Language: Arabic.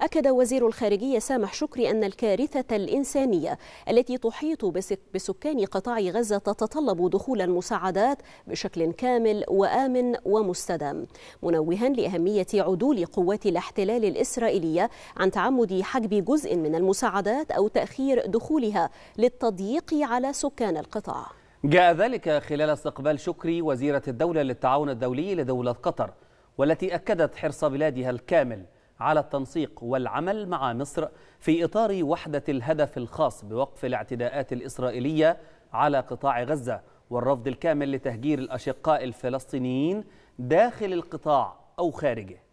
أكد وزير الخارجية سامح شكري أن الكارثة الإنسانية التي تحيط بسكان قطاع غزة تتطلب دخول المساعدات بشكل كامل وآمن ومستدام منوها لأهمية عدول قوات الاحتلال الإسرائيلية عن تعمد حجب جزء من المساعدات أو تأخير دخولها للتضييق على سكان القطاع جاء ذلك خلال استقبال شكري وزيرة الدولة للتعاون الدولي لدولة قطر والتي أكدت حرص بلادها الكامل على التنسيق والعمل مع مصر في إطار وحدة الهدف الخاص بوقف الاعتداءات الإسرائيلية على قطاع غزة والرفض الكامل لتهجير الأشقاء الفلسطينيين داخل القطاع أو خارجه